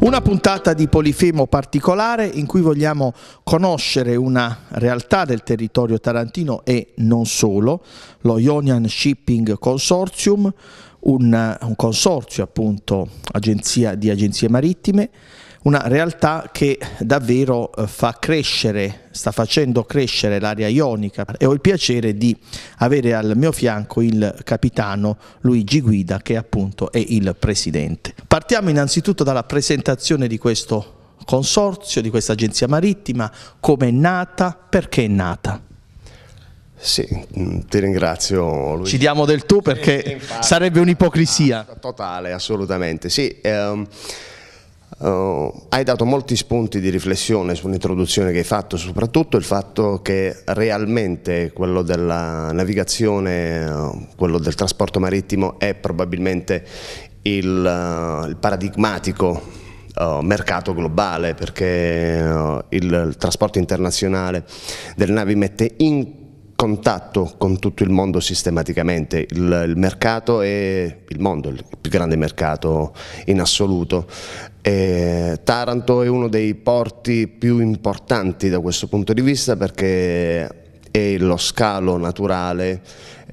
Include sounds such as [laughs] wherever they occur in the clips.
Una puntata di Polifemo particolare in cui vogliamo conoscere una realtà del territorio tarantino e non solo, lo Ionian Shipping Consortium, un, un consorzio appunto agenzia, di agenzie marittime, una realtà che davvero eh, fa crescere, sta facendo crescere l'area ionica e ho il piacere di avere al mio fianco il capitano Luigi Guida che appunto è il presidente. Partiamo innanzitutto dalla presentazione di questo consorzio, di questa agenzia marittima, come è nata, perché è nata. Sì, mm, ti ringrazio Luigi. Ci diamo del tu perché sì, sarebbe un'ipocrisia. Totale, assolutamente. Sì, ehm, eh, hai dato molti spunti di riflessione sull'introduzione che hai fatto, soprattutto il fatto che realmente quello della navigazione, eh, quello del trasporto marittimo è probabilmente il, uh, il paradigmatico mercato globale perché il, trasporto internazionale delle navi mette in contatto con tutto il mondo sistematicamente, il, il mercato è il mondo, il più grande mercato in assoluto. E Taranto è uno dei porti più importanti da questo punto di vista perché è lo scalo naturale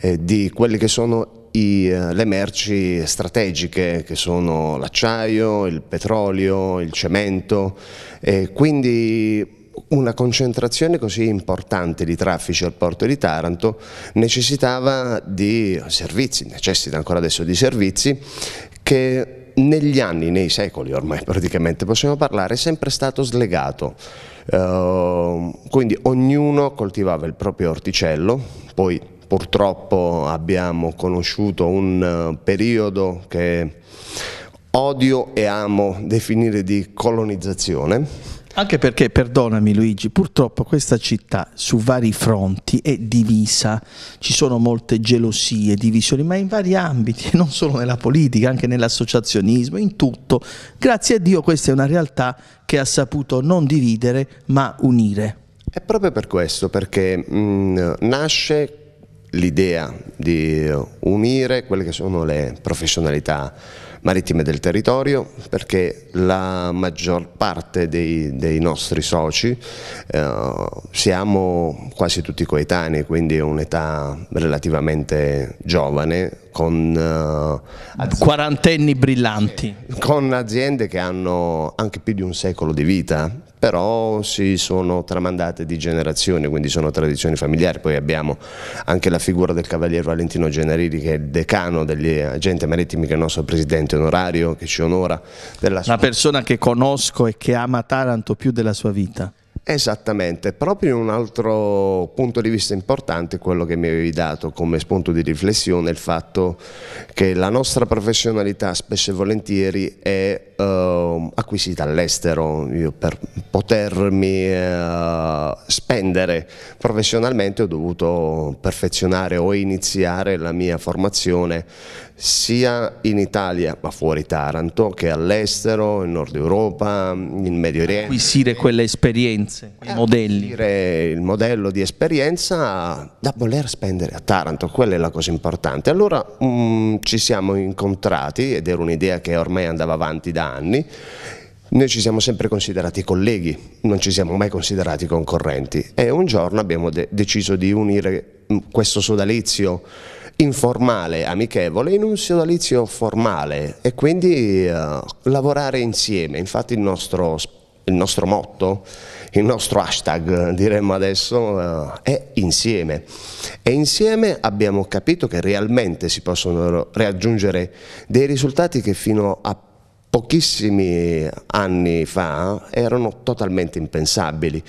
eh, di quelle che sono i, eh, le merci strategiche che sono l'acciaio, il petrolio, il cemento, quindi una concentrazione così importante di traffici al porto di Taranto necessitava di servizi, necessita ancora adesso di servizi, che negli anni, nei secoli ormai [laughs] praticamente possiamo parlare, è sempre stato slegato. Uh, quindi ognuno coltivava il proprio orticello, poi purtroppo abbiamo conosciuto un eh, periodo che odio e amo definire di colonizzazione, anche perché, perdonami Luigi, purtroppo questa città su vari fronti è divisa, ci sono molte gelosie, divisioni, ma in vari ambiti, non solo nella politica, anche nell'associazionismo, in tutto. Grazie a Dio questa è una realtà che ha saputo non dividere ma unire. È proprio per questo, perché mh, nasce l'idea di unire quelle che sono le professionalità marittime del territorio perché la maggior parte dei, dei nostri soci eh, siamo quasi tutti coetanei, quindi un'età relativamente giovane con eh, quarantenni brillanti con aziende che hanno anche più di un secolo di vita però si sono tramandate di generazione, quindi sono tradizioni familiari, poi abbiamo anche la figura del cavaliere Valentino Generili che è il decano degli agenti marittimi che è il nostro presidente onorario che ci onora della sua... La persona che conosco e che ama Taranto più della sua vita. Esattamente, proprio un altro punto di vista importante quello che mi avevi dato come spunto di riflessione, il fatto che la nostra professionalità spesso e volentieri è eh, acquisita all'estero, io per potermi eh, spendere professionalmente ho dovuto perfezionare o iniziare la mia formazione sia in Italia, ma fuori Taranto, che all'estero, in Nord Europa, in Medio Oriente. Acquisire quelle esperienze, quei eh, modelli. Acquisire il modello di esperienza da voler spendere a Taranto, quella è la cosa importante. Allora um, ci siamo incontrati, ed era un'idea che ormai andava avanti da anni, noi ci siamo sempre considerati colleghi, non ci siamo mai considerati concorrenti e un giorno abbiamo de deciso di unire mm, questo sodalizio informale, amichevole, in un sodalizio formale e quindi uh, lavorare insieme. Infatti il nostro, il nostro, motto, il nostro hashtag eh, diremmo adesso uh, è insieme e insieme abbiamo capito che realmente si possono raggiungere dei risultati che fino a pochissimi anni fa erano totalmente impensabili.